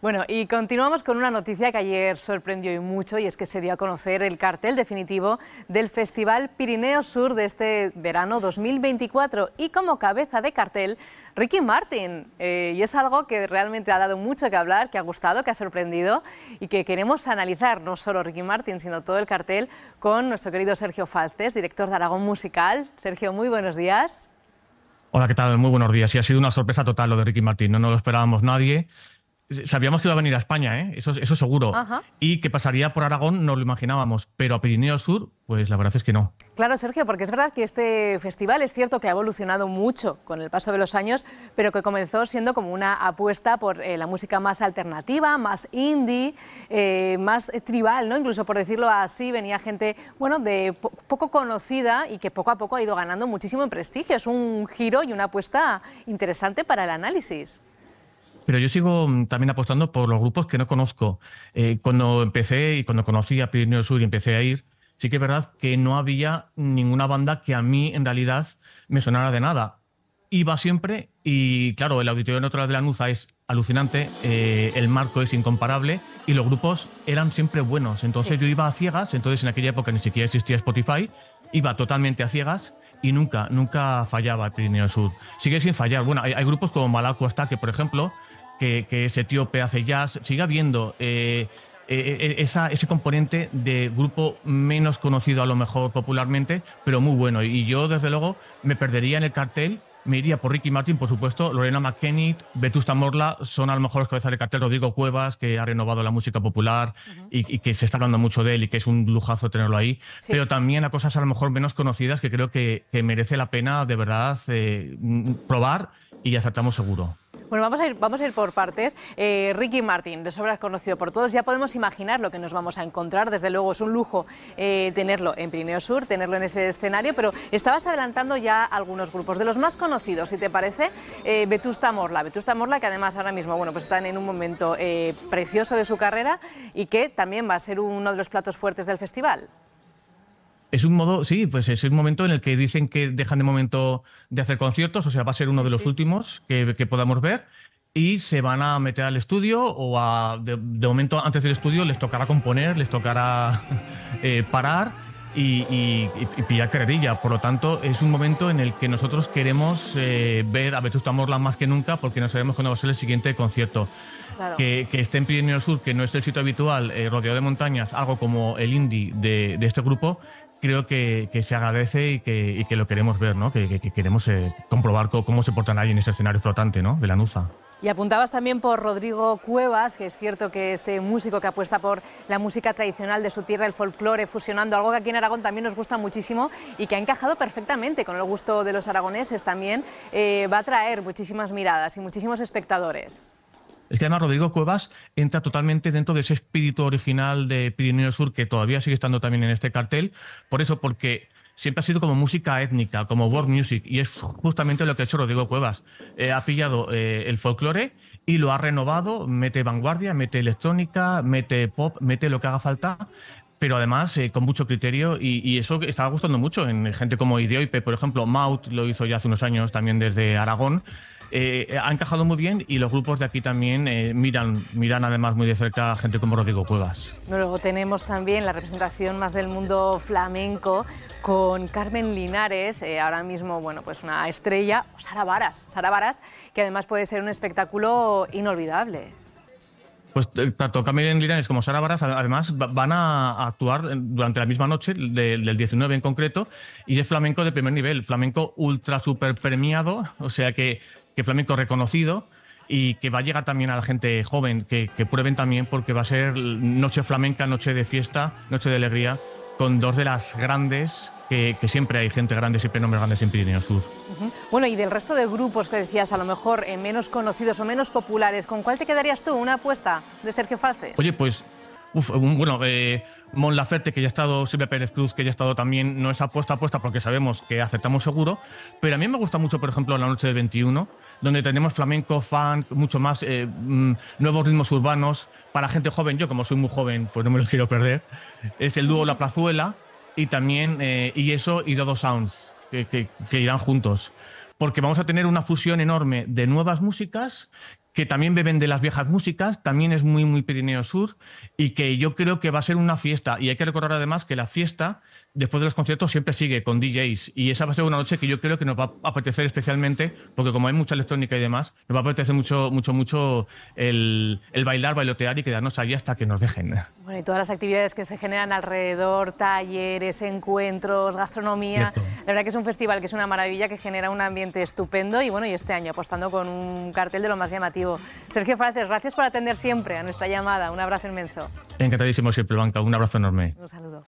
Bueno, y continuamos con una noticia que ayer sorprendió y mucho, y es que se dio a conocer el cartel definitivo del Festival Pirineo Sur de este verano 2024. Y como cabeza de cartel, Ricky Martin. Eh, y es algo que realmente ha dado mucho que hablar, que ha gustado, que ha sorprendido y que queremos analizar, no solo Ricky Martin, sino todo el cartel, con nuestro querido Sergio Falces, director de Aragón Musical. Sergio, muy buenos días. Hola, ¿qué tal? Muy buenos días. Sí, ha sido una sorpresa total lo de Ricky Martin. No lo esperábamos nadie. Sabíamos que iba a venir a España, ¿eh? eso, eso seguro. Y que pasaría por Aragón no lo imaginábamos, pero a Pirineo Sur, pues la verdad es que no. Claro, Sergio, porque es verdad que este festival es cierto que ha evolucionado mucho con el paso de los años, pero que comenzó siendo como una apuesta por eh, la música más alternativa, más indie, eh, más tribal, ¿no? Incluso por decirlo así, venía gente, bueno, de poco conocida y que poco a poco ha ido ganando muchísimo en prestigio. Es un giro y una apuesta interesante para el análisis pero yo sigo mm, también apostando por los grupos que no conozco. Eh, cuando empecé y cuando conocí a Pirineo Sur y empecé a ir, sí que es verdad que no había ninguna banda que a mí en realidad me sonara de nada. Iba siempre y claro, el auditorio neutral de la Nuza es alucinante, eh, el marco es incomparable y los grupos eran siempre buenos. Entonces yo iba a ciegas, entonces en aquella época ni siquiera existía Spotify, iba totalmente a ciegas y nunca, nunca fallaba el Pirineo Sur. Sigue sin fallar. Bueno, hay, hay grupos como Malaco hasta que, por ejemplo, que, que es etíope, hace jazz, siga viendo eh, eh, eh, ese componente de grupo menos conocido a lo mejor popularmente, pero muy bueno. Y yo, desde luego, me perdería en el cartel me iría por Ricky Martin, por supuesto. Lorena McKennitt, Vetusta Morla son a lo mejor los cabezas de cartel. Rodrigo Cuevas, que ha renovado la música popular y, que se está hablando mucho de él y que es un lujazo tenerlo ahí. Pero también a cosas a lo mejor menos conocidas que creo que, merece la pena de verdad probar y aceptamos seguro. Bueno, vamos a ir, vamos a ir por partes. Eh, Ricky Martin, de sobra conocido por todos, ya podemos imaginar lo que nos vamos a encontrar. Desde luego es un lujo eh, tenerlo en Pirineo Sur, tenerlo en ese escenario, pero estabas adelantando ya algunos grupos. De los más conocidos, si te parece, eh, Vetusta Morla. Vetusta Morla, que además ahora mismo bueno, pues están en un momento precioso de su carrera y que también va a ser uno de los platos fuertes del festival. Es un modo, sí, pues es un momento en el que dicen que dejan de momento de hacer conciertos, o sea, va a ser uno de los últimos que, podamos ver. Y se van a meter al estudio, o a, de, momento antes del estudio les tocará componer, les tocará eh, parar y, y, pillar carrerilla. Por lo tanto, es un momento en el que nosotros queremos eh, ver a Vetusta Morla más que nunca, porque no sabemos cuándo va a ser el siguiente concierto. Que, que, esté en Pirineo Sur, que no es el sitio habitual, eh, rodeado de montañas, algo como el indie de, de, este grupo, creo que, se agradece y que, lo queremos ver, ¿no? que, queremos eh, comprobar cómo se portan ahí en ese escenario flotante ¿no? de la Nuza. Y apuntabas también por Rodrigo Cuevas, que es cierto que este músico que apuesta por la música tradicional de su tierra, el folclore, fusionando algo que aquí en Aragón también nos gusta muchísimo y que ha encajado perfectamente con el gusto de los aragoneses también, eh, va a traer muchísimas miradas y muchísimos espectadores. El tema Rodrigo Cuevas entra totalmente dentro de ese espíritu original de Pirineo Sur que todavía sigue estando también en este cartel. Por eso, porque siempre ha sido como música étnica, como world music, y es justamente lo que ha hecho Rodrigo Cuevas. Eh, ha pillado eh, el folclore y lo ha renovado, mete vanguardia, mete electrónica, mete pop, mete lo que haga falta, pero además eh, con mucho criterio y, eso estaba gustando mucho en gente como Idoipe por ejemplo, Maut lo hizo ya hace unos años también desde Aragón. Eh, ha encajado muy bien y los grupos de aquí también eh, miran, miran además muy de cerca a gente como Rodrigo Cuevas. Luego tenemos también la representación más del mundo flamenco con Carmen Linares, ahora mismo bueno, pues una estrella, Sara Sara Varas, que además puede ser un espectáculo inolvidable. Pues eh, tanto Carmen Liranes como Sara Baras además van a actuar durante la misma noche del 19 en concreto y es flamenco de primer nivel, flamenco ultra super premiado, o sea que, que flamenco reconocido y que va a llegar también a la gente joven, que, que prueben también porque va a ser noche flamenca, noche de fiesta, noche de alegría con dos de las grandes, que, siempre hay gente grande, siempre nombres grandes en Pirineo Sur. Bueno, y del resto de grupos que decías, a lo mejor eh, menos conocidos o menos populares, ¿con cuál te quedarías tú? ¿Una apuesta de Sergio Falces? Oye, pues bueno, eh, Mon Laferte, que ya ha estado, Silvia Pérez Cruz, que ya ha estado también, no es apuesta apuesta porque sabemos que aceptamos seguro, pero a mí me gusta mucho, por ejemplo, La Noche del 21, donde tenemos flamenco, funk, mucho más, eh, mm, nuevos ritmos urbanos para gente joven. Yo, como soy muy joven, pues no me los quiero perder. Es el dúo La Plazuela y también eh, y eso y Dodo Sounds, que irán juntos porque vamos a tener una fusión enorme de nuevas músicas que también beben de las viejas músicas, también es muy, muy Pirineo Sur y que yo creo que va a ser una fiesta. Y hay que recordar además que la fiesta, después de los conciertos, siempre sigue con DJs. Y esa va a ser una noche que yo creo que nos va a apetecer especialmente, porque como hay mucha electrónica y demás, nos va a apetecer mucho, mucho, mucho el, bailar, bailotear y quedarnos ahí hasta que nos dejen. Bueno, y todas las actividades que se generan alrededor, talleres, encuentros, gastronomía. La verdad que es un festival que es una maravilla, que genera un ambiente estupendo y bueno, y este año apostando con un cartel de lo más llamativo Sergio Frances, gracias por atender siempre a nuestra llamada. Un abrazo inmenso. Encantadísimo siempre, Banca. Un abrazo enorme. Un saludo.